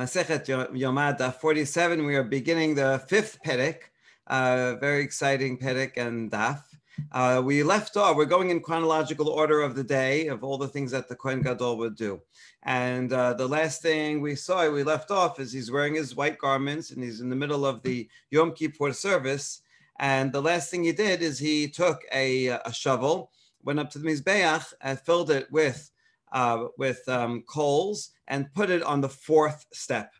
Masechet Yomada, uh, 47. We are beginning the fifth pedic, uh, very exciting pedic and Daf. Uh, we left off, we're going in chronological order of the day of all the things that the Kohen Gadol would do. And uh, the last thing we saw, we left off, is he's wearing his white garments and he's in the middle of the Yom Kippur service. And the last thing he did is he took a, a shovel, went up to the Mizbeach, and filled it with, uh, with um, coals and put it on the fourth step.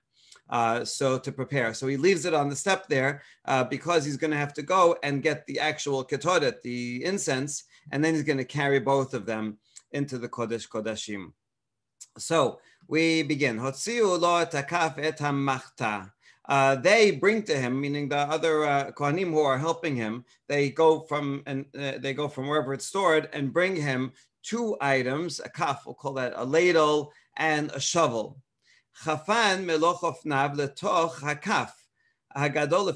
Uh, so to prepare. So he leaves it on the step there uh, because he's going to have to go and get the actual ketoret, the incense, and then he's going to carry both of them into the Kodesh Kodashim. So we begin. Uh, they bring to him, meaning the other uh, kohanim who are helping him, they go from and uh, they go from wherever it's stored and bring him two items, a kaf, we'll call that a ladle, and a shovel. Chafan meloch of nav letoch hakaf. Hagadol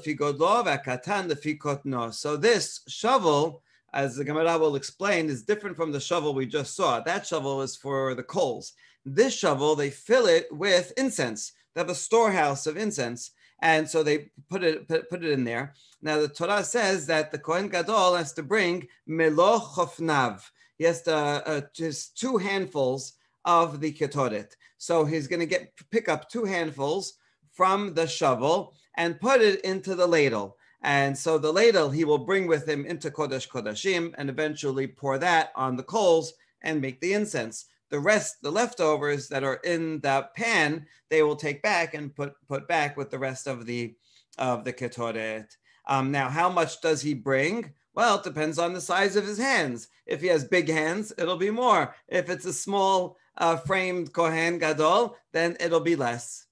So this shovel, as the Gemara will explain, is different from the shovel we just saw. That shovel is for the coals. This shovel, they fill it with incense. They have a storehouse of incense. And so they put it put, put it in there. Now the Torah says that the Kohen Gadol has to bring meloch of nav. He has to, uh, uh just two handfuls of the ketoret. So he's going to get pick up two handfuls from the shovel and put it into the ladle. And so the ladle he will bring with him into Kodesh Kodashim and eventually pour that on the coals and make the incense. The rest, the leftovers that are in the pan, they will take back and put, put back with the rest of the of the ketoret. Um, now, how much does he bring? Well, it depends on the size of his hands. If he has big hands, it'll be more. If it's a small uh, framed Kohen Gadol, then it'll be less.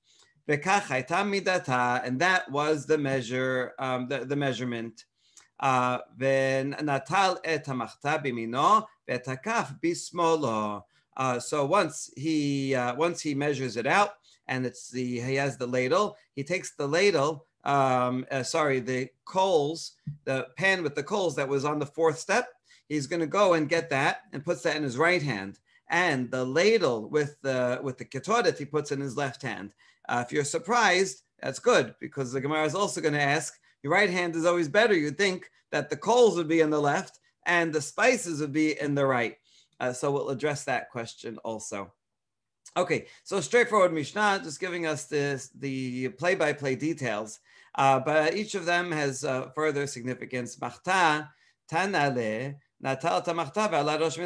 And that was the measure, um, the, the measurement. Uh, bismolo. Uh, so once he uh, once he measures it out, and it's the he has the ladle. He takes the ladle, um, uh, sorry, the coals, the pan with the coals that was on the fourth step. He's going to go and get that and puts that in his right hand and the ladle with the with the ketoret he puts in his left hand. Uh, if you're surprised, that's good because the Gemara is also going to ask. Your right hand is always better. You'd think that the coals would be in the left and the spices would be in the right. Uh, so we'll address that question also. Okay, so straightforward Mishnah, just giving us this, the play-by-play details. Uh, but each of them has uh, further significance. Machta, Tanale, Question. It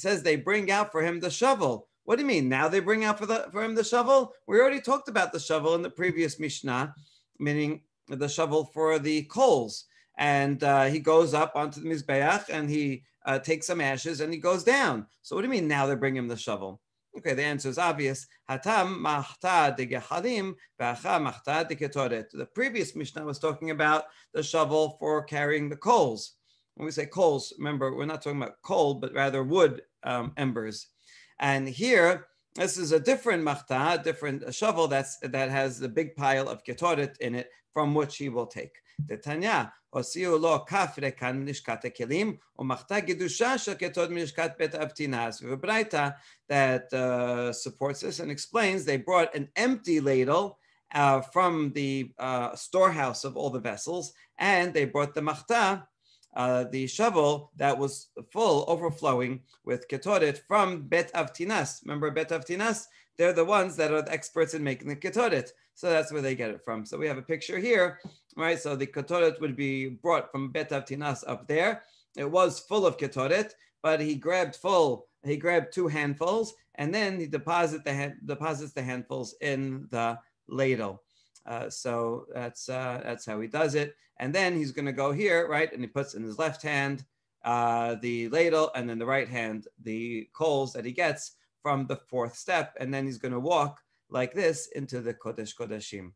says they bring out for him the shovel. What do you mean? Now they bring out for, the, for him the shovel? We already talked about the shovel in the previous Mishnah, meaning the shovel for the coals. And uh, he goes up onto the Mizbeach and he uh, takes some ashes and he goes down. So what do you mean now they bring him the shovel? Okay, the answer is obvious. Hatam mahta The previous Mishnah was talking about the shovel for carrying the coals. When we say coals, remember, we're not talking about coal, but rather wood um, embers. And here, this is a different mahta, different shovel that's that has the big pile of ketoret in it from which he will take. דתניא, הוציאו לו כף ריקן machta gedusha shaketod mishkat bet avtinas. We have a וברייתא, that uh, supports this and explains, they brought an empty ladle uh, from the uh, storehouse of all the vessels, and they brought the machta, uh, the shovel that was full, overflowing with ketoret from Bet Avtinas. Remember Bet Avtinas? they're the ones that are the experts in making the ketoret. So that's where they get it from. So we have a picture here, right? So the ketoret would be brought from Bet Tinas up there. It was full of ketoret, but he grabbed full, he grabbed two handfuls, and then he deposit the hand, deposits the handfuls in the ladle. Uh, so that's uh, that's how he does it. And then he's going to go here, right? And he puts in his left hand uh, the ladle, and then the right hand the coals that he gets from the fourth step, and then he's going to walk like this into the Kodesh Kodeshim.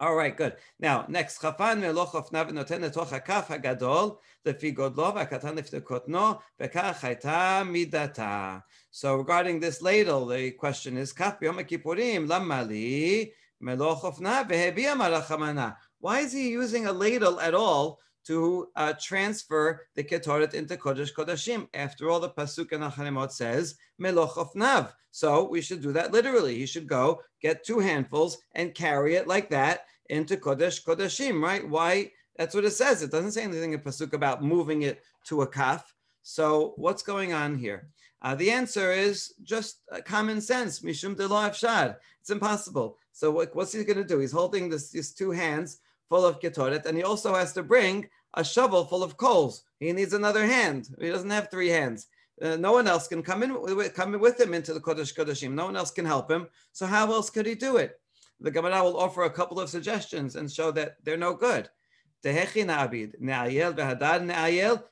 All right, good. Now, next, Chafan melech ofna v'noten letoch hakaf hagadol lefi godlo v'akatan leftekotno v'kach hayta midata. So regarding this ladle, the question is, kaf b'yom kippurim lamali melech ofna v'hebi amar Why is he using a ladle at all to uh, transfer the Ketoret into Kodesh Kodashim. After all, the Pasuk in Achanimot says, Meloch of Nav. So we should do that literally. He should go get two handfuls and carry it like that into Kodesh Kodashim, right? Why? That's what it says. It doesn't say anything in Pasuk about moving it to a kaf. So what's going on here? Uh, the answer is just uh, common sense. Mishum de It's impossible. So what, what's he going to do? He's holding this, these two hands full of ketoret, and he also has to bring a shovel full of coals. He needs another hand. He doesn't have three hands. Uh, no one else can come in come with him into the Kodesh Kodeshim. No one else can help him. So how else could he do it? The Gemara will offer a couple of suggestions and show that they're no good.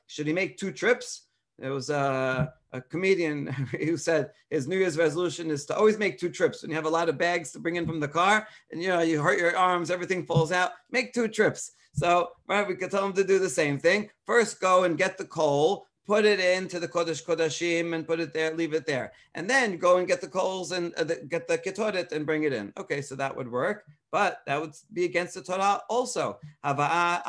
Should he make two trips? There was a, uh, a comedian who said his New Year's resolution is to always make two trips. When you have a lot of bags to bring in from the car, and you know you hurt your arms, everything falls out. Make two trips. So right, we could tell him to do the same thing. First, go and get the coal, put it into the Kodesh Kodashim and put it there, leave it there. And then go and get the coals and uh, the, get the ketoret and bring it in. Okay, so that would work, but that would be against the Torah also. Torah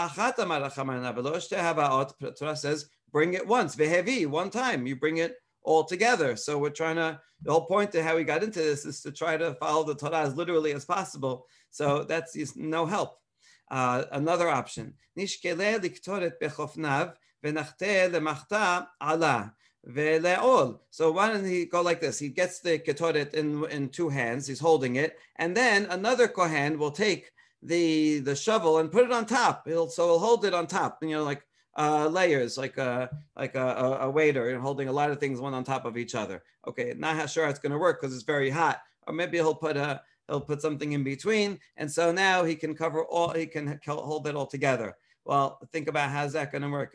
says bring it once, vehevi, one time. You bring it all together. So we're trying to, the whole point to how we got into this is to try to follow the Torah as literally as possible. So that's no help. Uh, another option. So why doesn't he go like this? He gets the ketoret in, in two hands, he's holding it, and then another kohen will take the, the shovel and put it on top. He'll, so he'll hold it on top, and you know, like uh, layers, like a like a, a, waiter holding a lot of things one on top of each other. Okay, not how sure it's going to work because it's very hot. Or maybe he'll put a he'll put something in between, and so now he can cover all. He can hold it all together. Well, think about how's that going to work.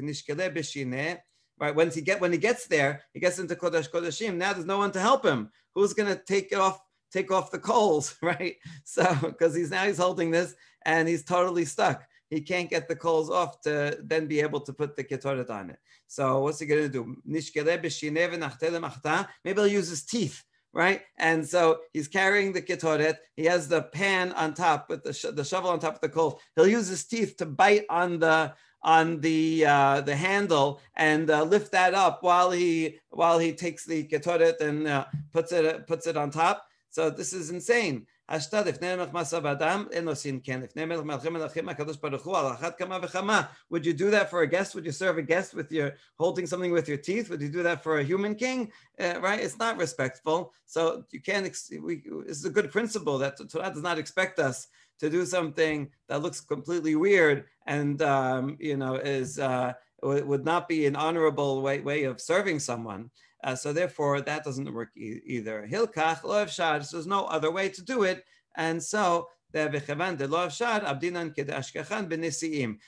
Right, once he get when he gets there, he gets into Kodesh Kodeshim. Now there's no one to help him. Who's going to take off take off the coals, right? So because he's now he's holding this and he's totally stuck he can't get the coals off to then be able to put the ketoret on it. So what's he going to do? Maybe he'll use his teeth, right? And so he's carrying the ketoret. He has the pan on top with the, the shovel on top of the coal. He'll use his teeth to bite on the on the uh, the handle and uh, lift that up while he while he takes the ketoret and uh, puts it puts it on top. So this is insane. לפני מלך באדם, אין כן. לפני מלך מלכים מלכים הקדוש ברוך הוא, על אחת כמה וכמה. Would you do that for a guest? Would you serve a guest with your holding something with your teeth? Would you do that for a human king? Uh, right? It's not respectful. So you can't, we, it's a good principle that Torah does not expect us to do something that looks completely weird and, um, you know, is, uh, would not be an honorable way, way of serving someone. Uh, so therefore, that doesn't work e- either. Hilkach of shad. So there's no other way to do it, and so. the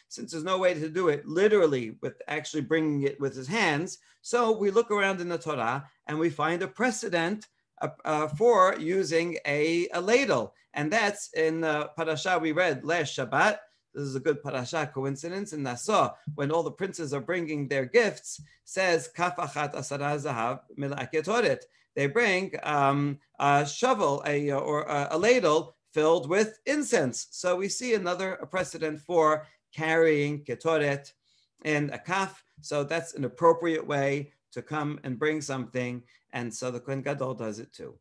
Since there's no way to do it literally with actually bringing it with his hands, so we look around in the Torah and we find a precedent uh, uh, for using a, a, ladle. And that's in the uh, parasha we read last Shabbat, this is a good parasha coincidence. In Nassau, when all the princes are bringing their gifts, says kafachat asara zahav They bring um, a shovel a, or a, a ladle filled with incense. So we see another precedent for carrying ketoret and a kaf. So that's an appropriate way to come and bring something. And so the Kohen Gadol does it too.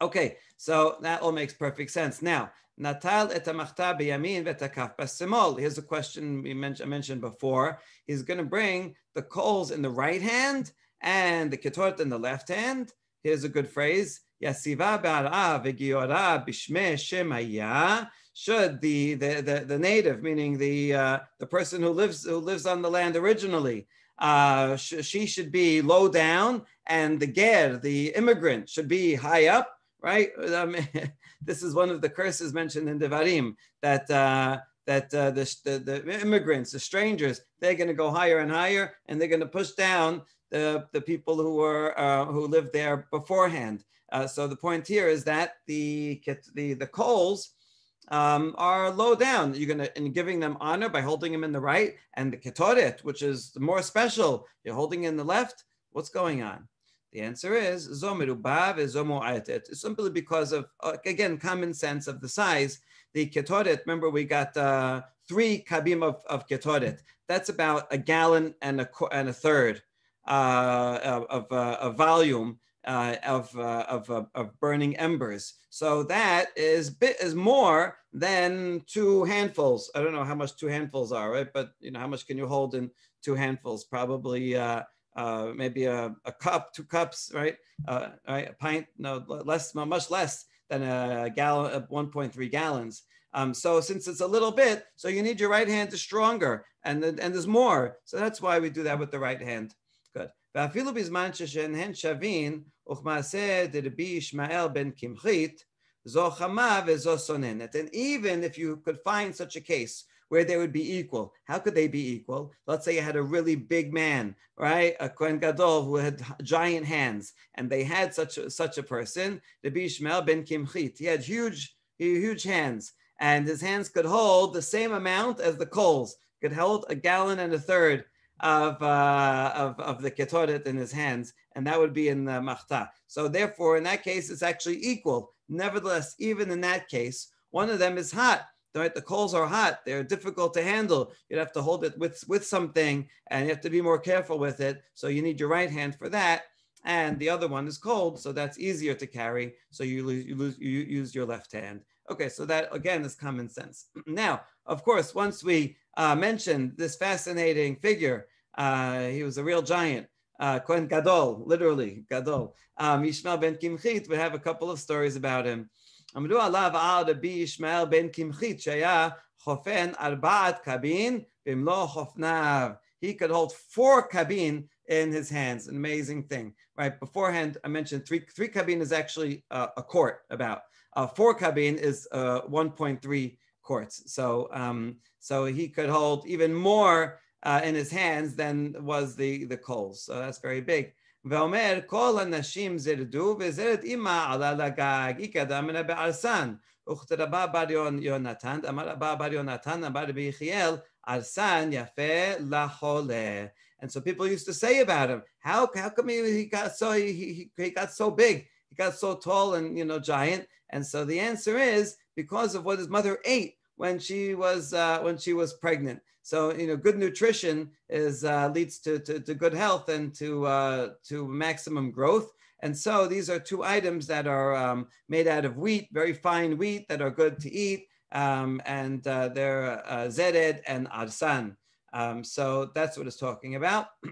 Okay, so that all makes perfect sense. Now, Natal etamachta b'yamin v'takaf Here's a question we mentioned, I mentioned before. He's going to bring the coals in the right hand and the ketort in the left hand. Here's a good phrase. Yasiva b'ara v'giora b'shme shem Should the, the, the, the, native, meaning the, uh, the person who lives, who lives on the land originally, uh, sh- she should be low down and the ger, the immigrant, should be high up right? I mean, this is one of the curses mentioned in Devarim that uh, that uh, the, the, the immigrants, the strangers, they're going to go higher and higher, and they're going to push down the, the people who were uh, who lived there beforehand. Uh, so the point here is that the the the coals. Um, are low down. You're gonna in giving them honor by holding them in the right, and the ketoret, which is the more special, you're holding in the left. What's going on? The answer is zomeru bav is zomoatet. Simply because of uh, again common sense of the size. The ketoret. Remember, we got uh, three kabim of, of ketoret. That's about a gallon and a and a third uh, of, uh, of volume. Uh, of, uh, of, uh, of, burning embers. So that is bit is more than two handfuls. I don't know how much two handfuls are, right? But you know, how much can you hold in two handfuls? Probably uh, uh, maybe a, a, cup, two cups, right? Uh, right, a pint, no less, much less than a gallon, uh, 1.3 gallons. Um, so since it's a little bit, so you need your right hand to stronger, and and there's more. So that's why we do that with the right hand. Good. ואפילו בזמן ששנהן שווין, וכמעשה דרבי ישמעאל בן קמחית, זו חמה וזו סוננת. And even if you could find such a case where they would be equal. How could they be equal? Let's say you had a really big man, right? A Kohen Gadol who had giant hands, and they had such a, such a person, the Ishmael ben Kimchit. He had huge, huge hands, and his hands could hold the same amount as the coals, could hold a gallon and a third of, uh, of, of the ketoret in his hands, and that would be in the machta. So therefore, in that case, it's actually equal. Nevertheless, even in that case, one of them is hot right? The coals are hot; they're difficult to handle. You'd have to hold it with with something, and you have to be more careful with it. So you need your right hand for that, and the other one is cold, so that's easier to carry. So you lose, you lose, you use your left hand. Okay, so that again is common sense. Now, of course, once we uh, mentioned this fascinating figure, uh, he was a real giant. Uh, Kohen Gadol, literally Gadol. Um, Yishmael ben Kimchit We have a couple of stories about him. עליו על רבי ישמעאל בן קמחית שהיה חופן ארבעת קבין במלוא חופניו. He could hold four cabin in his hands. An amazing thing, right? Beforehand, I mentioned three three cabin is actually uh, a quart about. Uh, four cabin is uh, 1.3 quarts. So um, so he could hold even more uh, in his hands than was the the coals. So that's very big. ואומר, כל הנשים זרדו וזרד אימה עלה לגג, איקדה מנה בארסן. וכתרבה בר יונתן, אמר רבה בר יונתן, אמר רבי יחיאל, ארסן יפה לחולה. And so people used to say about him, how, how come he, he got so he, he, he got so big, he got so tall and you know giant? And so the answer is because of what his mother ate when she was uh, when she was pregnant. So you know, good nutrition is uh, leads to, to, to good health and to uh, to maximum growth. And so these are two items that are um, made out of wheat, very fine wheat that are good to eat, um, and uh, they're uh, and arsan. Um, so that's what it's talking about.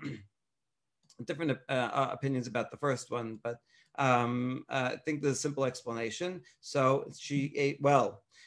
Different uh, uh, opinions about the first one, but um, uh, I think there's a simple explanation. So she ate well.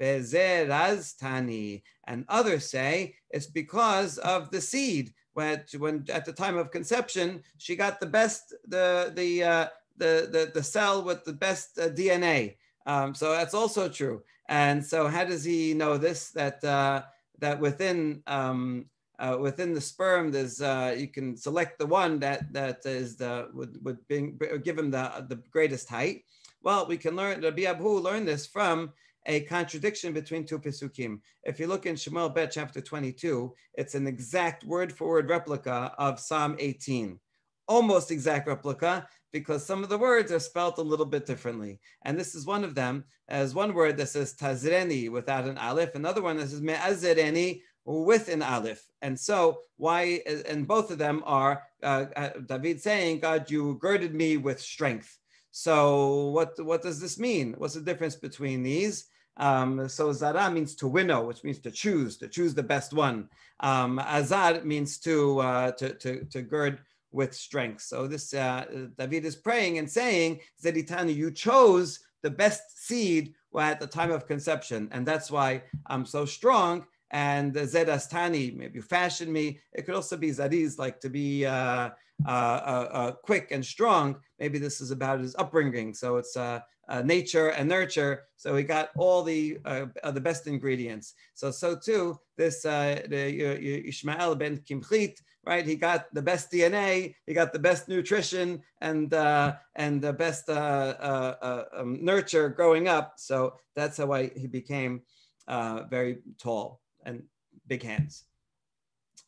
Bezeraztani. And others say it's because of the seed, which when at the time of conception, she got the best, the, the, uh, the, the, the, cell with the best uh, DNA. Um, so that's also true. And so how does he know this, that, uh, that within, um, uh, within the sperm, there's uh, you can select the one that that is the would would bring, give him the the greatest height. Well, we can learn Rabbi Abu learned this from a contradiction between two Pesukim. If you look in Shemuel Bet chapter 22, it's an exact word for word replica of Psalm 18. Almost exact replica, because some of the words are spelt a little bit differently. And this is one of them, as one word that says tazreni without an aleph, another one that says me'azreni with an aleph. And so, why, and both of them are uh, uh David saying, God, you girded me with strength. So what, what does this mean? What's the difference between these? Um, so zara means to winnow, which means to choose, to choose the best one. Um, azar means to, uh, to, to, to gird with strength. So this uh, David is praying and saying, Zeditani, you chose the best seed at the time of conception, and that's why I'm so strong. And Zedastani, maybe you fashioned me. It could also be Zadiz, like to be. Uh, uh, uh, uh, quick and strong, maybe this is about his upbringing. So it's nature and nurture. So he got all the the best ingredients. So so too this the, Ishmael ben Kimchit, right? He got the best DNA, he got the best nutrition, and uh, and the best uh, uh, um, nurture growing up. So that's how I, he became very tall and big hands.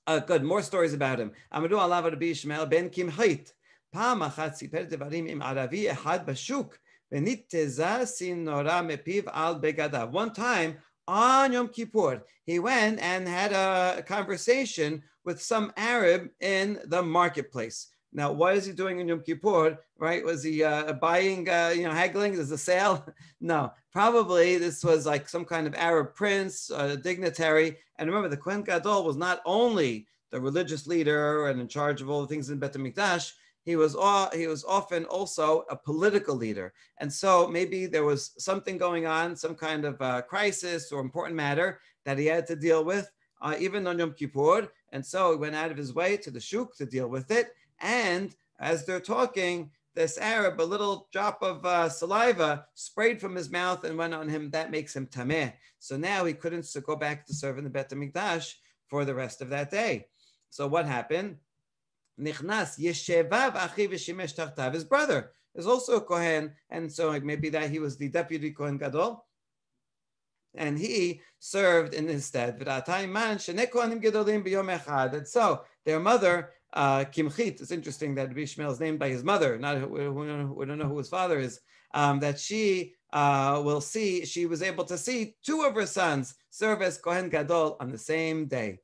Uh, good, more stories about him. Amru alav Rabbi Yishmael ben Kimhait. פעם אחת סיפר דברים עם ערבי אחד בשוק, וניתזה סינורה מפיו על בגדיו. One time, on Yom Kippur, he went and had a conversation with some Arab in the marketplace. Now, what is he doing in Yom Kippur? Right? Was he uh, buying, uh, you know, haggling? Is a sale? no, probably this was like some kind of Arab prince, uh, dignitary. And remember, the Kohen Gadol was not only the religious leader and in charge of all the things in Bet Hamikdash. He was he was often also a political leader, and so maybe there was something going on, some kind of uh, crisis or important matter that he had to deal with, uh, even on Yom Kippur. And so he went out of his way to the shuk to deal with it and as they're talking, this Arab, a little drop of uh, saliva sprayed from his mouth and went on him. That makes him tameh. So now he couldn't go back to serve in the Bet HaMikdash for the rest of that day. So what happened? Nichnas Yeshevav Achiv Yeshimesh His brother is also a Kohen, and so maybe that he was the deputy Kohen Gadol, and he served in his stead. And so their mother uh, Kimchit. It's interesting that Rabbi Shmuel is named by his mother. Not we don't know who his father is. Um, that she uh, will see. She was able to see two of her sons serve as Kohen Gadol on the same day.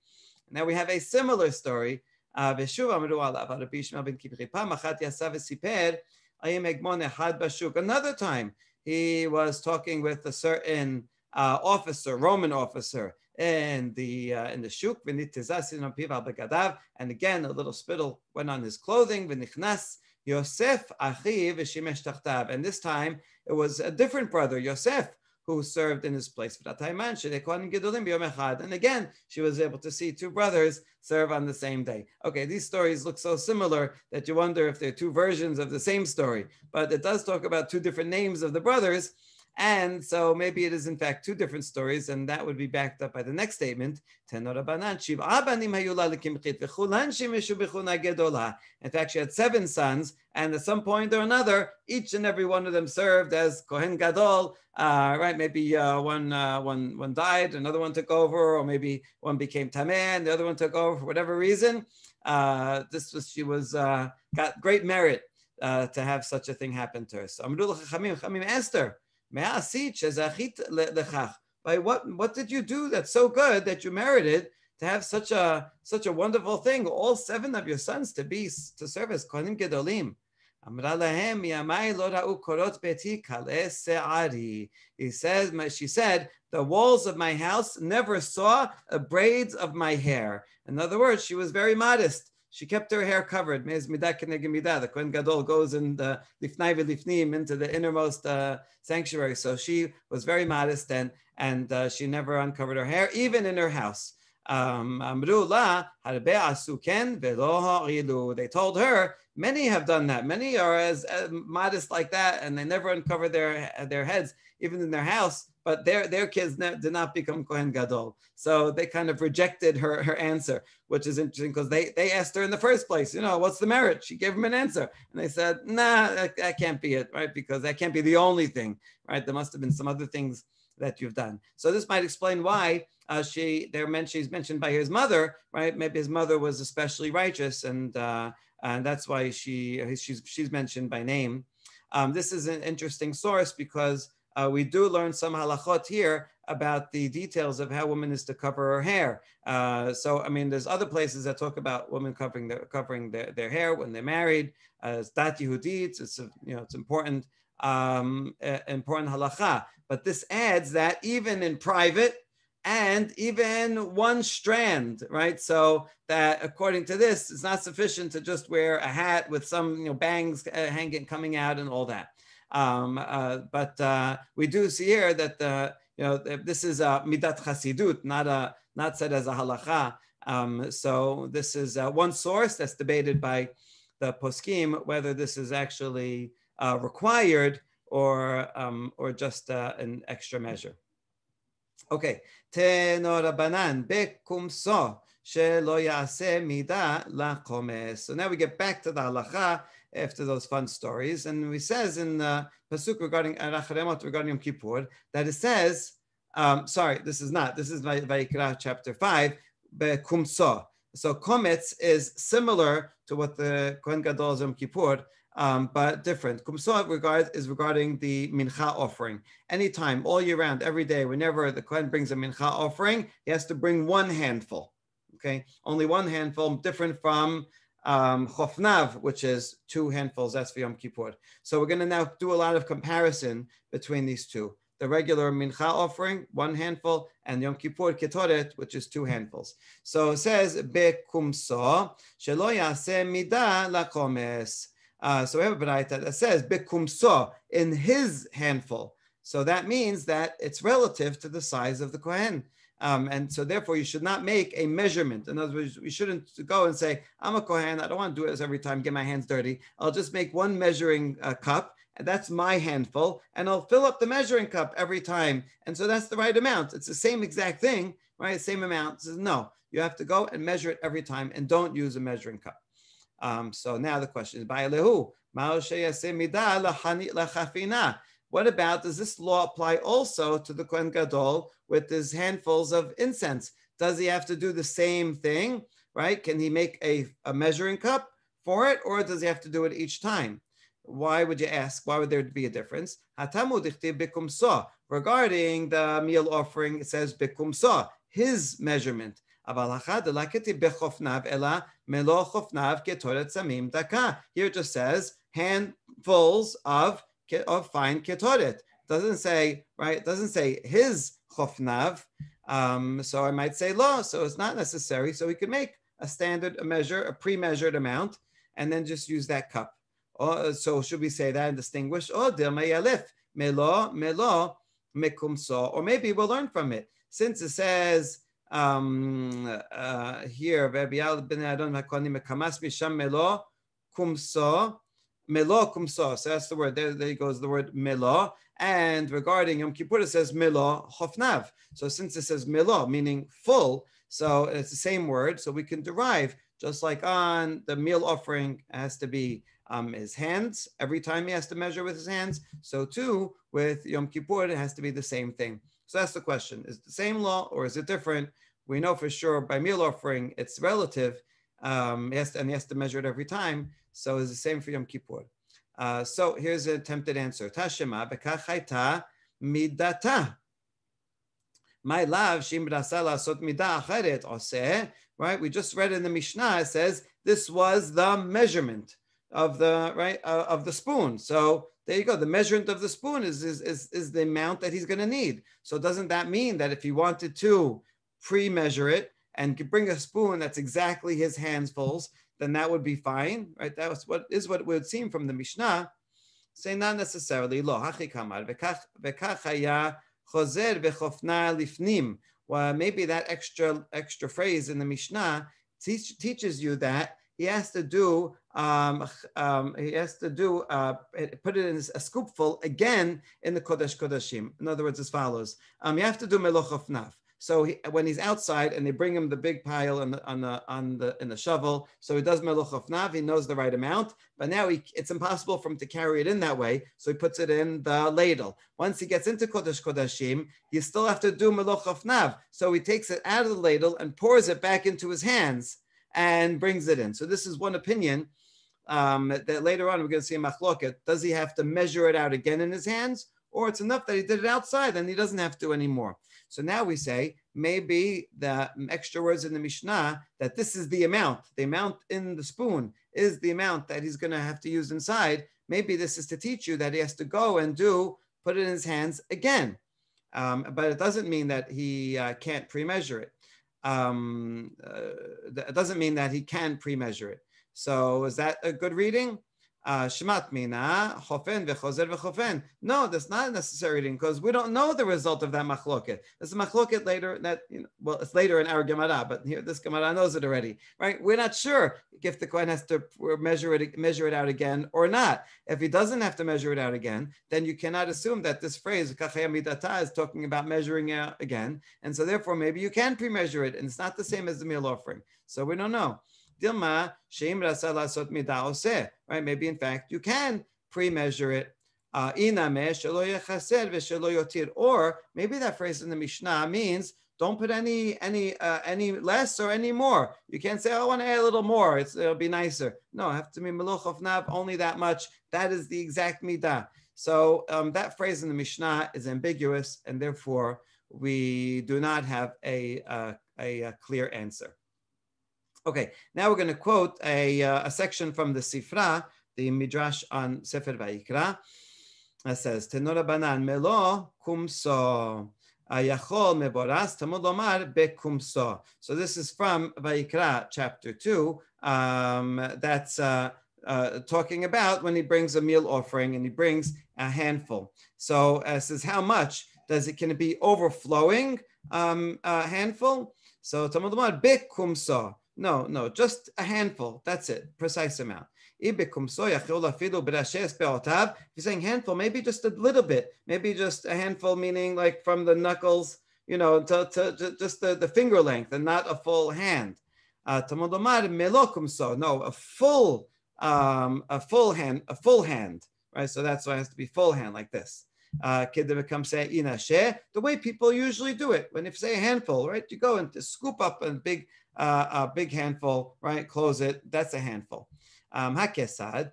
Now we have a similar story. Uh, Another time, he was talking with a certain uh, officer, Roman officer, and the uh, in the shuk and again a little spittle went on his clothing Yosef achiv and this time it was a different brother Yosef who served in his place and again she was able to see two brothers serve on the same day okay these stories look so similar that you wonder if they're two versions of the same story but it does talk about two different names of the brothers and so maybe it is in fact two different stories, and that would be backed up by the next statement. In fact, she had seven sons, and at some point or another, each and every one of them served as Kohen Gadol. Uh, right? Maybe uh, one, uh, one, one died, another one took over, or maybe one became Tameh, and the other one took over for whatever reason. Uh, this was she was uh, got great merit uh, to have such a thing happen to her. So Amrullah Chachamim, Chachamim asked her. By what, what did you do that's so good that you merited to have such a such a wonderful thing, all seven of your sons to be to serve as Kohanim Gedolim? He says, she said, the walls of my house never saw a braids of my hair. In other words, she was very modest. She kept her hair covered. The Kohen Gadol goes in the lifnai v'lifnim into the innermost uh, sanctuary. So she was very modest and, and uh, she never uncovered her hair, even in her house. Um, they told her, many have done that. Many are as, as uh, modest like that, and they never uncover their, their heads, even in their house but their, their kids did not become Kohen Gadol. So they kind of rejected her, her answer, which is interesting because they, they asked her in the first place, you know, what's the merit? She gave them an answer. And they said, nah, that, that can't be it, right? Because that can't be the only thing, right? There must have been some other things that you've done. So this might explain why uh, she they're she's mentioned by his mother, right? Maybe his mother was especially righteous, and uh, and that's why she she's she's mentioned by name. Um, this is an interesting source because uh, we do learn some halachot here about the details of how woman is to cover her hair. Uh, so, I mean, there's other places that talk about women covering their covering their, their hair when they're married. As uh, it's dat yehudit. It's a, you know it's important um, uh, important halacha. But this adds that even in private and even one strand, right? So that according to this, it's not sufficient to just wear a hat with some you know bangs uh, hanging coming out and all that. Um, uh, but uh, we do see here that uh, you know this is a midat chasidut, not a not said as a halacha. Um, so this is uh, one source that's debated by the poskim whether this is actually uh, required or um, or just uh, an extra measure. Okay, la bekumso. So now we get back to the halacha after those fun stories. And he says in the Pasuk regarding regarding Yom Kippur, that it says, um, sorry, this is not, this is Vayikra chapter 5, Kumso. So kometz is similar to what the Kohen Gadol's Yom Kippur, um, but different. Kumso regard, is regarding the Mincha offering. Anytime, all year round, every day, whenever the Kohen brings a Mincha offering, he has to bring one handful. Okay, only one handful, different from um, chofnav, which is two handfuls, that's for Yom Kippur. So we're going to now do a lot of comparison between these two. The regular mincha offering, one handful, and Yom Kippur ketoret, which is two handfuls. So it says, bekumso, shelo yaseh midah lakomes. Uh, so we have a beraita that says, bekumso, in his handful. So that means that it's relative to the size of the Kohen. Um, and so therefore you should not make a measurement. In other words, we shouldn't go and say, I'm a Kohen, I don't want to do this every time, get my hands dirty. I'll just make one measuring uh, cup and that's my handful and I'll fill up the measuring cup every time. And so that's the right amount. It's the same exact thing, right? Same amount. Says, no, you have to go and measure it every time and don't use a measuring cup. Um, so now the question is by Lehu. What about, does this law apply also to the Kohen Gadol with his handfuls of incense? Does he have to do the same thing, right? Can he make a, a measuring cup for it, or does he have to do it each time? Why would you ask? Why would there be a difference? Regarding the meal offering, it says saw" his measurement. Here it just says handfuls of Oh, fine ketoret. Doesn't say right. Doesn't say his chofnav. Um, so I might say law. So it's not necessary. So we could make a standard a measure, a pre-measured amount, and then just use that cup. Oh, so should we say that and distinguish? Oh, dilmayalif melo melo mekumso. Or maybe we'll learn from it since it says um, uh, here, Rabbi Al ben Adon Hakoni mekamas misham melo kumso Mela kumsas. That's the word. There, there goes the word melo. And regarding Yom Kippur, it says melo hofnav. So since it says melo, meaning full, so it's the same word. So we can derive, just like on the meal offering has to be um, his hands. Every time he has to measure with his hands. So too, with Yom Kippur, it has to be the same thing. So that's the question. Is the same law or is it different? We know for sure by meal offering, it's relative. Um, yes, and he has to measure it every time. So it's the same for Yom Kippur. Uh, so here's an attempted answer. Tashema midata. My love, shim sot midah Right, we just read in the Mishnah. It says this was the measurement of the right uh, of the spoon. So there you go. The measurement of the spoon is is is, is the amount that he's going to need. So doesn't that mean that if he wanted to pre-measure it, and bring a spoon that's exactly his handfuls, then that would be fine, right? That was what is what would seem from the Mishnah. Say not necessarily lo hachikamar v'kachaya chozer v'chofna lifnim. Well, maybe that extra extra phrase in the Mishnah teach, teaches you that he has to do um, um, he has to do uh, put it in a scoopful again in the Kodesh Kodeshim. In other words, as follows: um, you have to do melochofnaf. So he, when he's outside and they bring him the big pile on the on the on the in the shovel, so he does meluch of He knows the right amount, but now he, it's impossible for him to carry it in that way. So he puts it in the ladle. Once he gets into kodesh kodashim, you still have to do meluch of So he takes it out of the ladle and pours it back into his hands and brings it in. So this is one opinion. Um, that later on we're going to see a machloket. Does he have to measure it out again in his hands, or it's enough that he did it outside and he doesn't have to anymore? So now we say maybe the extra words in the Mishnah that this is the amount, the amount in the spoon is the amount that he's going to have to use inside. Maybe this is to teach you that he has to go and do, put it in his hands again. Um, but it doesn't mean that he uh, can't pre-measure it. Um, uh, it doesn't mean that he can pre-measure it. So is that a good reading? Shemat Mina, Chofen v'Chozer vechofen. No, that's not necessary reading because we don't know the result of that machloket. This machloket later that you know, well, it's later in our Gemara, but here this Gemara knows it already, right? We're not sure if the coin has to measure it measure it out again or not. If he doesn't have to measure it out again, then you cannot assume that this phrase Kachayamidata is talking about measuring out again, and so therefore maybe you can pre-measure it, and it's not the same as the meal offering. So we don't know. Dilma, Rasa Lasot Mida Right? Maybe in fact you can pre-measure it. Uh, or maybe that phrase in the Mishnah means don't put any any uh, any less or any more. You can't say, oh, I want to add a little more. It's, it'll be nicer. No, I have to be meluch of nav only that much. That is the exact midah. So um, that phrase in the Mishnah is ambiguous, and therefore we do not have a, uh, a, a clear answer. Okay, now we're going to quote a, uh, a section from the Sifra, the Midrash on Sefer Vayikra. It says, Tenor Banan Melo Kumso. Ayachol Meboras Tamud Omar So this is from Vayikra chapter 2. Um, that's uh, uh, talking about when he brings a meal offering and he brings a handful. So uh, says, how much does it, can it be overflowing um, uh, handful? So Tamud Omar Bekumso. No, no, just a handful. That's it. Precise amount. If you're saying handful, maybe just a little bit, maybe just a handful, meaning like from the knuckles, you know, to, to just the, the finger length and not a full hand. Uh, no, a full, um, a full hand, a full hand, right? So that's why it has to be full hand like this. Uh, the way people usually do it. When if say a handful, right? You go and scoop up a big uh, a big handful, right? Close it. That's a handful. Um, chofesh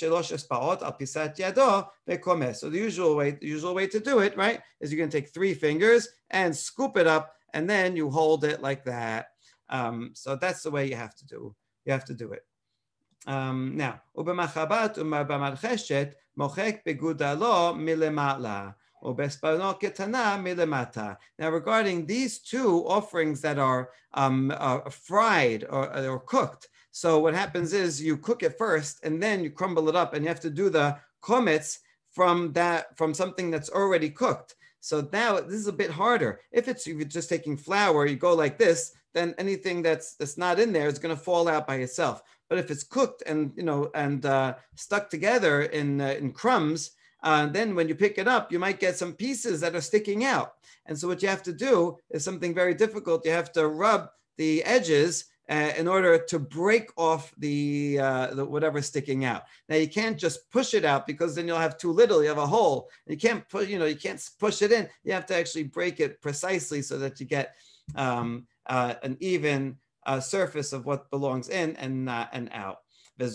shelosh espaot al pisat yado vekomeh. So the usual way, the usual way to do it, right, is you're going to take three fingers and scoop it up, and then you hold it like that. Um, so that's the way you have to do. You have to do it. Um, now, ubemachabat umabamadcheshet mochek begudalo milemala. Now, regarding these two offerings that are um, uh, fried or, or cooked, so what happens is you cook it first and then you crumble it up and you have to do the komets from that from something that's already cooked. So now this is a bit harder. If it's if you're just taking flour, you go like this, then anything that's that's not in there is going to fall out by itself. But if it's cooked and you know and uh, stuck together in uh, in crumbs, and uh, then when you pick it up, you might get some pieces that are sticking out. And so what you have to do is something very difficult. You have to rub the edges uh, in order to break off the, uh, the whatever's sticking out. Now you can't just push it out because then you'll have too little. You have a hole. You can't push. You know you can't push it in. You have to actually break it precisely so that you get um, uh, an even uh, surface of what belongs in and and out. And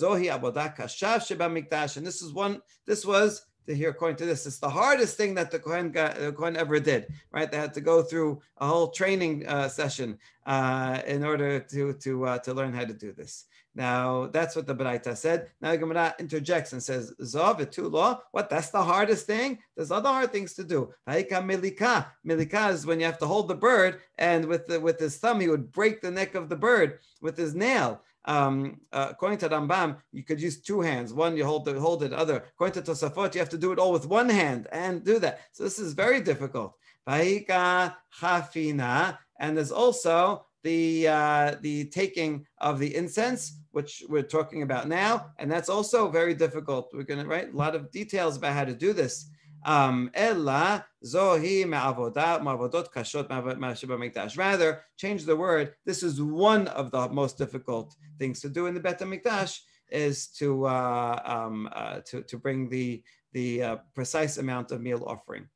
this is one. This was here, according to this, it's the hardest thing that the Kohen, got, the Kohen ever did, right? They had to go through a whole training uh, session uh, in order to, to, uh, to learn how to do this. Now, that's what the Baraita said. Now, the Gemara interjects and says, Zov, law. What? That's the hardest thing? There's other hard things to do. Haika milika. Milika is when you have to hold the bird, and with, the, with his thumb, he would break the neck of the bird with his nail um, uh, according to Rambam, you could use two hands. One you hold the hold it, other. According to Tosafot, you have to do it all with one hand and do that. So this is very difficult. Vahika chafina, and there's also the uh, the taking of the incense, which we're talking about now, and that's also very difficult. We're gonna write a lot of details about how to do this um, Ella zohi ma'avodot kashot ma'ashibamikdash. Rather, change the word. This is one of the most difficult things to do in the Bet Hamikdash is to uh, um, uh, to to bring the the uh, precise amount of meal offering.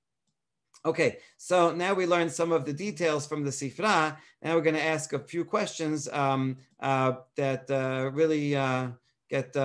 Okay, so now we learned some of the details from the Sifra. Now we're going to ask a few questions um, uh, that uh, really uh, get.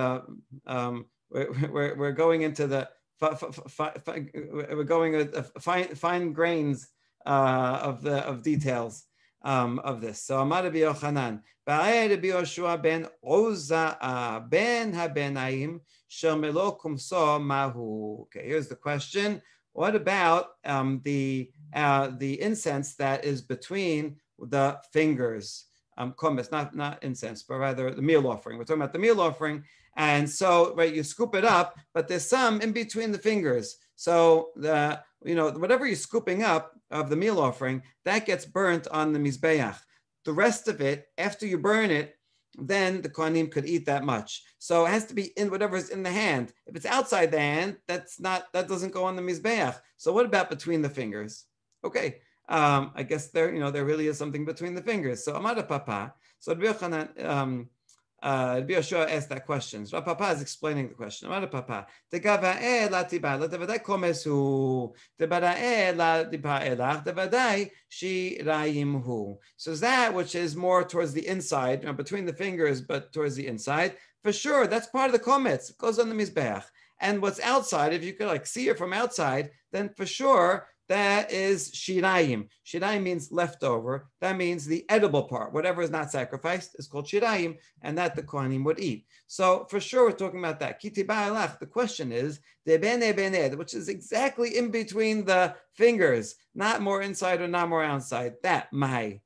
Um, we're, we're, we're going into the we're going with uh, fine, fine grains uh, of the of details um, of this. So Amar Rabbi Yochanan, Ba'ay Rabbi Yoshua ben Oza'a ben Habenaim Shemelo Kumso Mahu. Okay, here's the question. What about um, the uh, the incense that is between the fingers? um, kumis, not, not incense, but rather the meal offering. We're talking about the meal offering. And so, right, you scoop it up, but there's some in between the fingers. So the, you know, whatever you're scooping up of the meal offering, that gets burnt on the Mizbeach. The rest of it, after you burn it, then the Kohanim could eat that much. So it has to be in whatever's in the hand. If it's outside the hand, that's not, that doesn't go on the Mizbeach. So what about between the fingers? Okay, um, I guess there, you know, there really is something between the fingers. So Amada Papa. So Rabbi Yochanan, um, uh, Rabbi Yoshua asked that question. So Rabbi Papa is explaining the question. Amada Papa. komesu, So that which is more towards the inside, you know, between the fingers, but towards the inside, for sure, that's part of the comets. It goes on the Mizbeach. And what's outside, if you could like see it from outside, then for sure that is shirayim. Shirayim means leftover. That means the edible part. Whatever is not sacrificed is called shirayim, and that the Kohanim would eat. So for sure, we're talking about that. Kiti ba'alach. The question is, debene bene, which is exactly in between the fingers, not more inside or not more outside. That, my.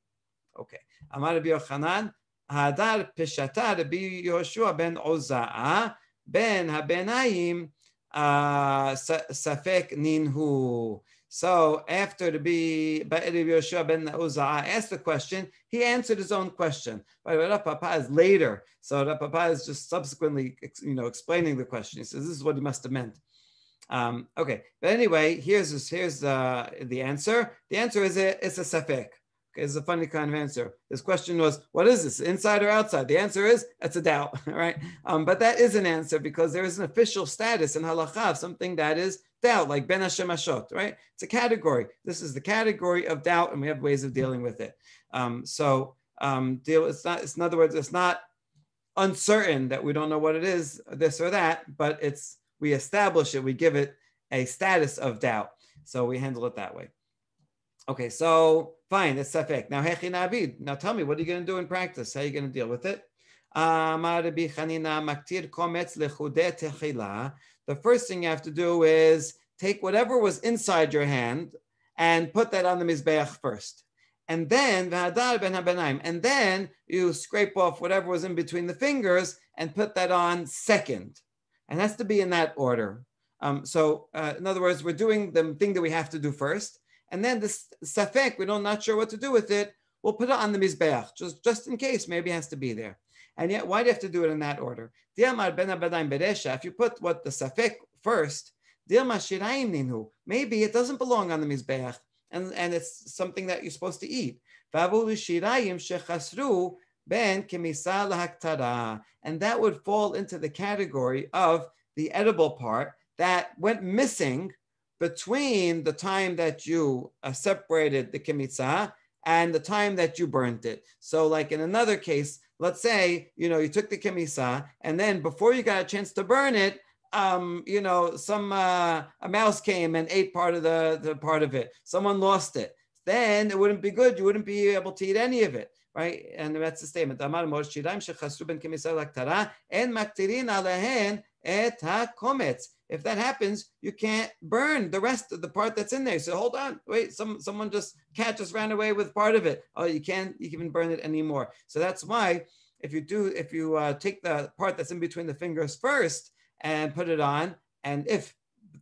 Okay. Amar Rabbi Yochanan, hadar peshata Rabbi Yoshua ben Oza'a, ben habenayim, uh, safek ninhu. So after to be Ba'ir Yoshua ben Uzzah asked the question, he answered his own question. By the way, Papa is later. So Papa is just subsequently you know, explaining the question. He says, this is what he must have meant. Um, okay, but anyway, here's, this, here's uh, the answer. The answer is a, it's a sefek. Okay, it's a funny kind of answer. This question was, what is this, inside or outside? The answer is, that's a doubt, right? Um, but that is an answer because there is an official status in halacha of something that is doubt, like ben Hashem Ashot, right? It's a category. This is the category of doubt, and we have ways of dealing with it. Um, so um, deal. It's not. It's in other words, it's not uncertain that we don't know what it is, this or that, but it's we establish it. We give it a status of doubt. So we handle it that way. Okay, so fine, that's safek. Now hechin abid. Now tell me, what are you going to do in practice? How are you going to deal with it? The first thing you have to do is take whatever was inside your hand and put that on the mizbeach first. And then and then you scrape off whatever was in between the fingers and put that on second. And has to be in that order. Um, so, uh, in other words, we're doing the thing that we have to do first, and then this safek, we don't not sure what to do with it. We'll put it on the mizbeach, just just in case. Maybe it has to be there. And yet, why do you have to do it in that order? If you put what the safek first, maybe it doesn't belong on the mizbeach, and and it's something that you're supposed to eat. Ben and that would fall into the category of the edible part that went missing between the time that you uh, separated the kemitzah and the time that you burnt it. So like in another case, let's say, you know, you took the kemitzah and then before you got a chance to burn it, um, you know, some uh, a mouse came and ate part of the, the part of it. Someone lost it. Then it wouldn't be good. You wouldn't be able to eat any of it right? And that's the statement et If that happens, you can't burn the rest of the part that's in there. So hold on, wait, some, someone just cat just ran away with part of it. Oh, you can't you can burn it anymore. So that's why if you do, if you uh, take the part that's in between the fingers first and put it on, and if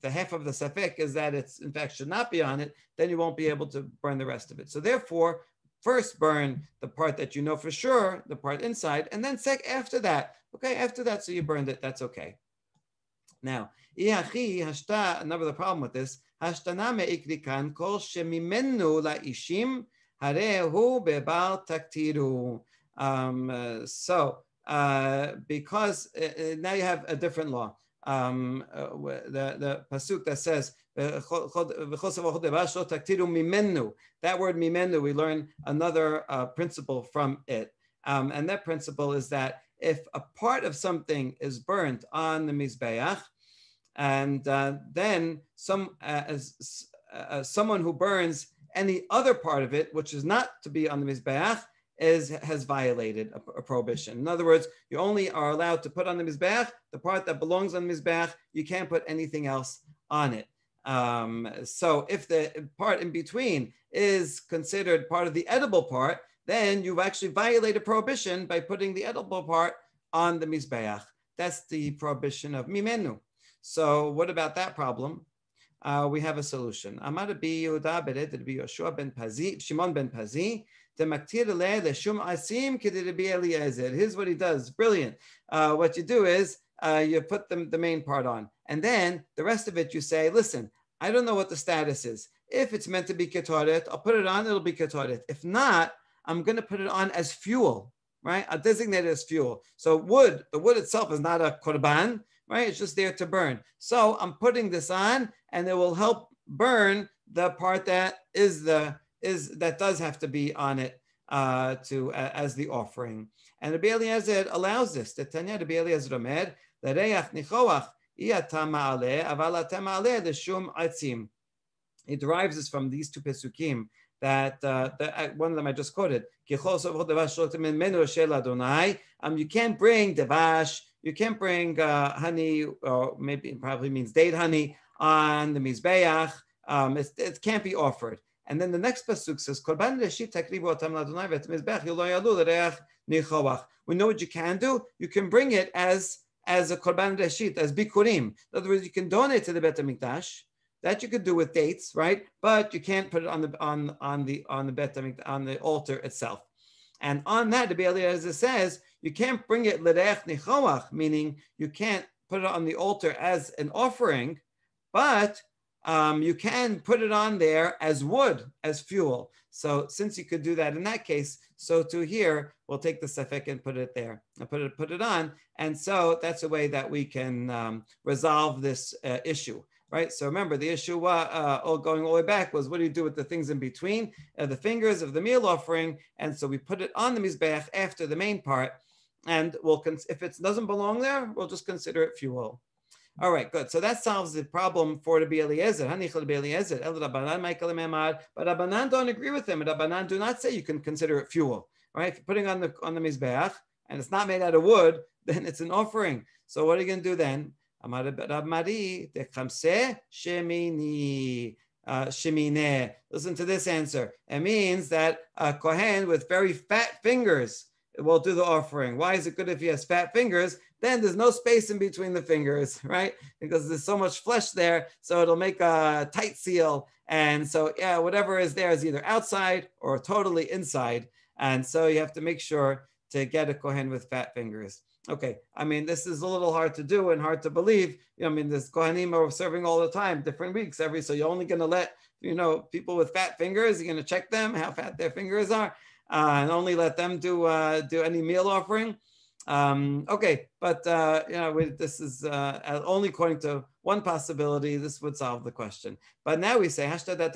the half of the safek is that it's in fact should not be on it, then you won't be able to burn the rest of it. So therefore, first burn the part that you know for sure, the part inside, and then sec after that. Okay, after that, so you burned it, that's okay. Now, hashta, another problem with this, hashtaname ikrikan kol shemimenu la'ishim harehu bebal taktiru. Um, uh, so, uh, because uh, uh now you have a different law. Um, uh, the, the pasuk that says, that word mimenu, we learn another uh, principle from it. Um, and that principle is that if a part of something is burnt on the Mizbeach, and uh, then some, uh, as uh, someone who burns any other part of it, which is not to be on the mizbeach, is has violated a, a, prohibition. In other words, you only are allowed to put on the mizbeach the part that belongs on the mizbeach. You can't put anything else on it. Um, so if the part in between is considered part of the edible part, then you've actually violated prohibition by putting the edible part on the mizbeach. That's the prohibition of mimenu. So what about that problem? Uh, we have a solution. Amar bi Yehuda bered Rabbi ben Pazi, Shimon ben Pazi, demaktir le leshum asim kedi Rabbi Eliezer. Here's what he does. Brilliant. Uh, what you do is uh, you put the, the main part on, and then the rest of it you say, listen, I don't know what the status is. If it's meant to be ketoret, I'll put it on. It'll be ketoret. If not, I'm going to put it on as fuel. Right, i designate it as fuel. So wood, the wood itself is not a korban right? It's just there to burn. So I'm putting this on and it will help burn the part that is the, is that does have to be on it uh, to uh, as the offering. And Rabbi Eliezer allows this. The Tanya Rabbi Eliezer Omer, L'reach nichoach iyatam ma'aleh, aval atem the Shum atzim. It derives this from these two pesukim that, uh, the, uh, one of them I just quoted. Um, you can't bring devash you can't bring uh, honey, or uh, maybe it probably means date honey, on the Mizbeach. Um, it can't be offered. And then the next pasuk says, "Korban We know what you can do. You can bring it as as a korban reshit, as bikurim. In other words, you can donate to the Bet Hamikdash. That you could do with dates, right? But you can't put it on the on on the on the Bet on the altar itself. And on that, the Beis says you can't bring it l'reich nichomach, meaning you can't put it on the altar as an offering, but um, you can put it on there as wood, as fuel. So since you could do that in that case, so to here, we'll take the suffix and put it there, and put it put it on. And so that's a way that we can um, resolve this uh, issue, right? So remember, the issue uh, uh all going all the way back was what do you do with the things in between uh, the fingers of the meal offering? And so we put it on the mizbech after the main part, and we'll if it doesn't belong there, we'll just consider it fuel. All right, good. So that solves the problem for Rabbi Eliezer. Hanichel Rabbi Eliezer. El Rabbanan Michael Memad. But Rabbanan don't agree with him. Rabbanan do not say you can consider it fuel. Right? If you're putting on the on the mizbeach and it's not made out of wood, then it's an offering. So what are you going to do then? Uh, Listen to this answer. It means that a Kohen with very fat fingers will do the offering. Why is it good if he has fat fingers? Then there's no space in between the fingers, right? Because there's so much flesh there, so it'll make a tight seal. And so, yeah, whatever is there is either outside or totally inside. And so you have to make sure to get a Kohen with fat fingers. Okay, I mean, this is a little hard to do and hard to believe. You know, I mean, this Kohanim are serving all the time, different weeks every, so you're only going to let, you know, people with fat fingers, you're going to check them, how fat their fingers are. Uh, and only let them do uh, do any meal offering. Um, okay, but uh, you know, we, this is uh, uh, only according to one possibility. This would solve the question. But now we say Oh, now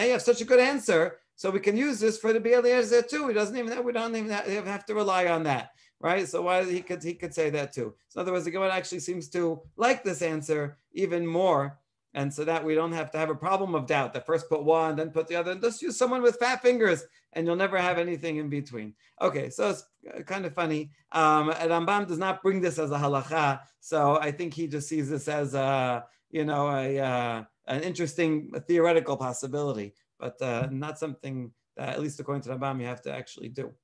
you have such a good answer, so we can use this for the Eliezer too. He doesn't even we don't even have to rely on that, right? So why he could he could say that too. So in other words, the Gemara actually seems to like this answer even more and so that we don't have to have a problem of doubt that first put one, then put the other, and just use someone with fat fingers, and you'll never have anything in between. Okay, so it's uh, kind of funny. Um, Rambam does not bring this as a halacha, so I think he just sees this as a, you know, a, uh, an interesting theoretical possibility, but uh, not something that, at least according to Rambam, you have to actually do.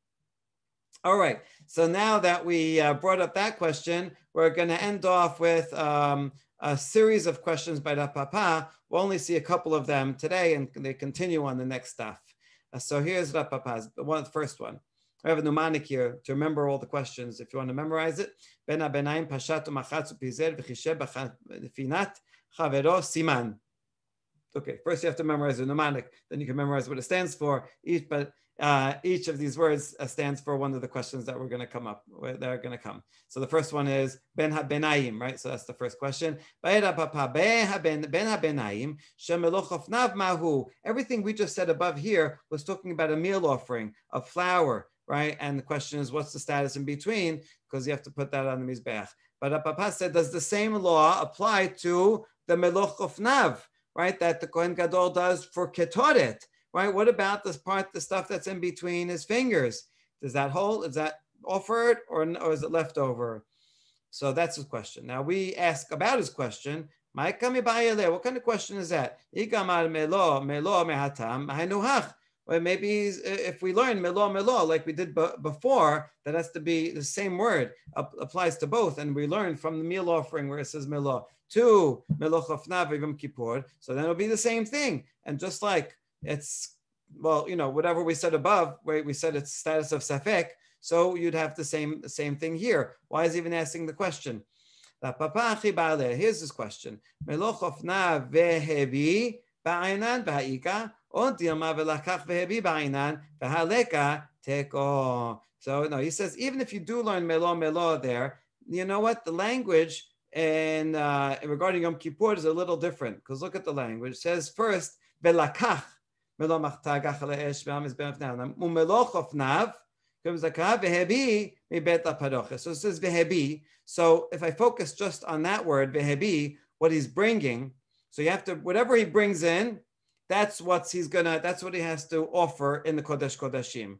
All right. So now that we uh, brought up that question, we're going to end off with um, a series of questions by the Papa. We'll only see a couple of them today, and they continue on the next stuff. Uh, so here's the Papa's one, the first one. I have a mnemonic here to remember all the questions if you want to memorize it. Ben Abenaim Pashat Machatz Pizer Finat Chavero Siman. Okay, first you have to memorize the mnemonic, then you can memorize what it stands for. Each, but uh, each of these words uh, stands for one of the questions that we're going to come up that are going to come. So the first one is ben benayim, right? So that's the first question. Ben mahu. Everything we just said above here was talking about a meal offering of flour, right? And the question is, what's the status in between? Because you have to put that on the mizbeach. But Papa said, does the same law apply to the meloch of nav, right? That the Kohen Gadol does for ketoret? right? What about this part, the stuff that's in between his fingers? Does that hold? Is that offered or, or is it left over? So that's his question. Now we ask about his question. What kind of question is that? maybe if we learn melo melo like we did before, that has to be the same word applies to both, and we learn from the meal offering where it says melo to melo chafnav Kippur. So then it'll be the same thing, and just like it's well, you know, whatever we said above, right? We said it's status of safek, so you'd have the same same thing here. Why is he even asking the question? Er, here's his question. So no, he says even if you do learn melo melo there, you know what the language and uh, regarding Yom Kippur is a little different because look at the language. It says first belakach so it says vehebi. So if I focus just on that word, vehebi, what he's bringing, so you have to, whatever he brings in, that's what he's gonna, that's what he has to offer in the Kodesh Kodashim.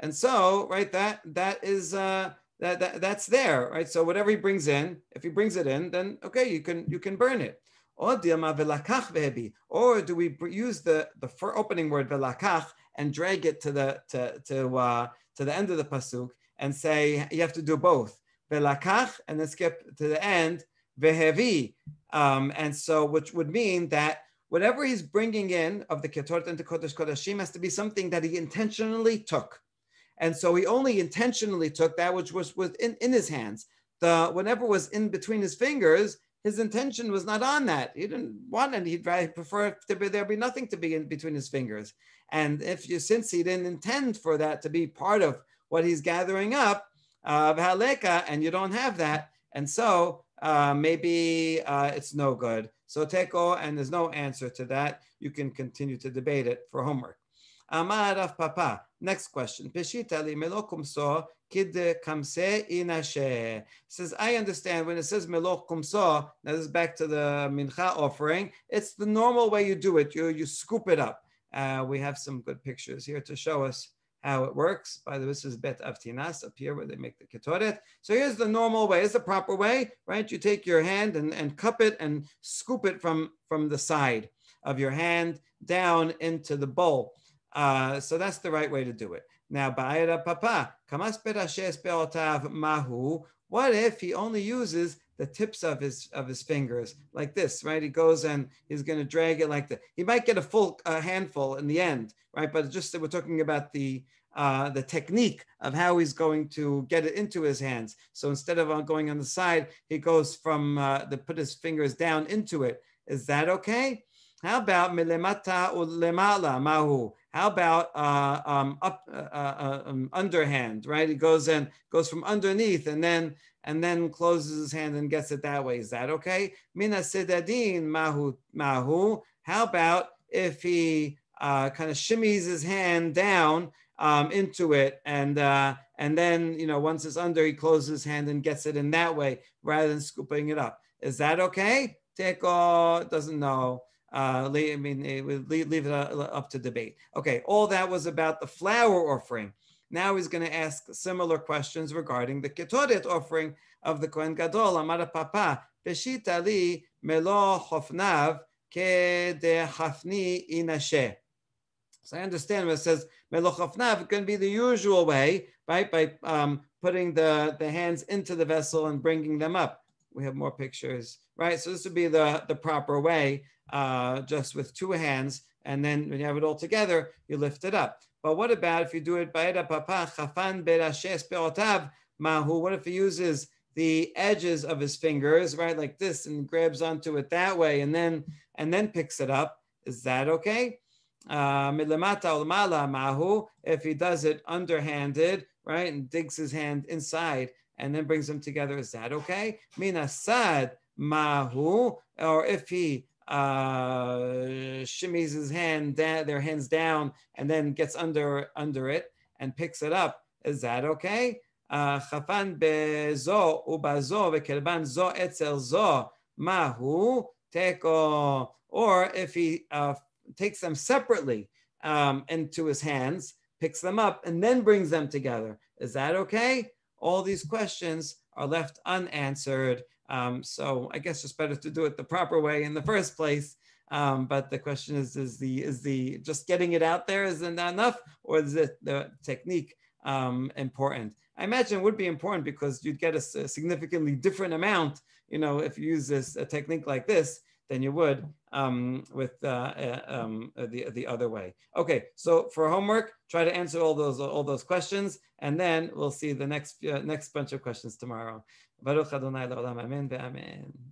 And so, right, that that is uh that, that that's there, right? So whatever he brings in, if he brings it in, then okay, you can you can burn it. Or do we use the, the opening word velakach and drag it to the to to, uh, to the end of the pasuk and say you have to do both velakach and then skip to the end vehevi, um, and so which would mean that whatever he's bringing in of the ketort into the kodesh kodashim has to be something that he intentionally took, and so he only intentionally took that which was within in his hands. The whatever was in between his fingers his intention was not on that. He didn't want and He'd rather prefer to be, there be nothing to be in between his fingers. And if you, since he didn't intend for that to be part of what he's gathering up of uh, haleka, and you don't have that, and so uh, maybe uh, it's no good. So teko, and there's no answer to that. You can continue to debate it for homework. Amar Papa. Next question. Peshitali melokum so Kid Kamse Inashe. Says, I understand when it says Meloch Kumsa, now this is back to the Mincha offering, it's the normal way you do it. You, you scoop it up. Uh, we have some good pictures here to show us how it works. By the way, this is Bet Avtinas up here where they make the ketoret. So here's the normal way. It's the proper way, right? You take your hand and, and cup it and scoop it from, from the side of your hand down into the bowl. Uh, so that's the right way to do it. Now, Ba'ayra Papa, mahu. What if he only uses the tips of his of his fingers like this, right? He goes and he's going to drag it like that. He might get a full a handful in the end, right? But just we're talking about the uh, the technique of how he's going to get it into his hands. So instead of going on the side, he goes from uh, the put his fingers down into it. Is that okay? How about milemata ulemala mahu? How about uh, um, up uh, uh, uh um, underhand, right? It goes and goes from underneath and then and then closes his hand and gets it that way. Is that okay? Mina sidadin mahu mahu. How about if he uh, kind of shimmies his hand down um, into it and uh, and then you know once it's under, he closes his hand and gets it in that way rather than scooping it up. Is that okay? Teko doesn't know uh, I mean, it would leave, leave it up to debate. Okay, all that was about the flower offering. Now he's going to ask similar questions regarding the ketoret offering of the Kohen Gadol, Amar Papa, Beshit Ali Melo Hofnav Ke De Hafni Inashe. So I understand when it says Melo Hofnav, it can be the usual way, right? By um, putting the, the hands into the vessel and bringing them up. We have more pictures, right? So this would be the, the proper way uh, just with two hands, and then when you have it all together, you lift it up. But what about if you do it by papa chafan berashes peotav mahu? What if he uses the edges of his fingers, right, like this, and grabs onto it that way, and then and then picks it up? Is that okay? Uh, mahu. If he does it underhanded, right, and digs his hand inside and then brings them together, is that okay? Minasad mahu, or if he uh, shimmies his hand, da- their hands down, and then gets under under it and picks it up. Is that okay? Uh, Chafan bezo ubazo vekelban zo etzel zo mahu teko. Or if he uh, takes them separately um, into his hands, picks them up, and then brings them together. Is that okay? All these questions are left unanswered um, so I guess it's better to do it the proper way in the first place. Um, but the question is, is the is the just getting it out there is not that enough, or is it the technique um, important? I imagine it would be important because you'd get a, significantly different amount, you know, if you use this a technique like this than you would um, with uh, uh, um, the the other way. Okay, so for homework, try to answer all those all those questions, and then we'll see the next uh, next bunch of questions tomorrow. ברוך אדוני לעולם אמן ואמן.